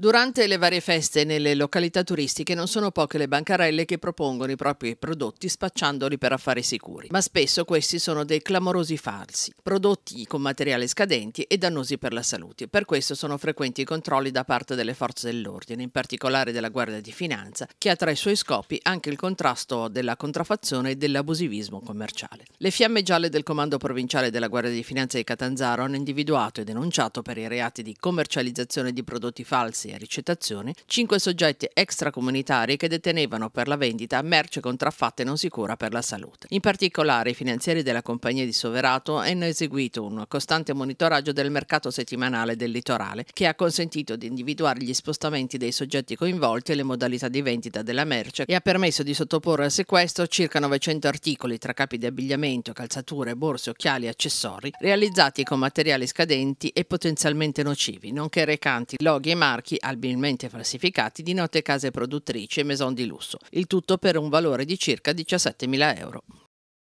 Durante le varie feste nelle località turistiche non sono poche le bancarelle che propongono i propri prodotti spacciandoli per affari sicuri, ma spesso questi sono dei clamorosi falsi, prodotti con materiale scadenti e dannosi per la salute. Per questo sono frequenti i controlli da parte delle forze dell'ordine, in particolare della Guardia di Finanza, che ha tra i suoi scopi anche il contrasto della contraffazione e dell'abusivismo commerciale. Le fiamme gialle del Comando Provinciale della Guardia di Finanza di Catanzaro hanno individuato e denunciato per i reati di commercializzazione di prodotti falsi e ricettazioni, cinque soggetti extracomunitari che detenevano per la vendita merce contraffatte non sicura per la salute. In particolare i finanzieri della compagnia di Soverato hanno eseguito un costante monitoraggio del mercato settimanale del litorale che ha consentito di individuare gli spostamenti dei soggetti coinvolti e le modalità di vendita della merce e ha permesso di sottoporre al sequestro circa 900 articoli tra capi di abbigliamento, calzature, borse, occhiali e accessori realizzati con materiali scadenti e potenzialmente nocivi, nonché recanti loghi e marchi abilmente falsificati di note case produttrici e maison di lusso, il tutto per un valore di circa 17.000 euro.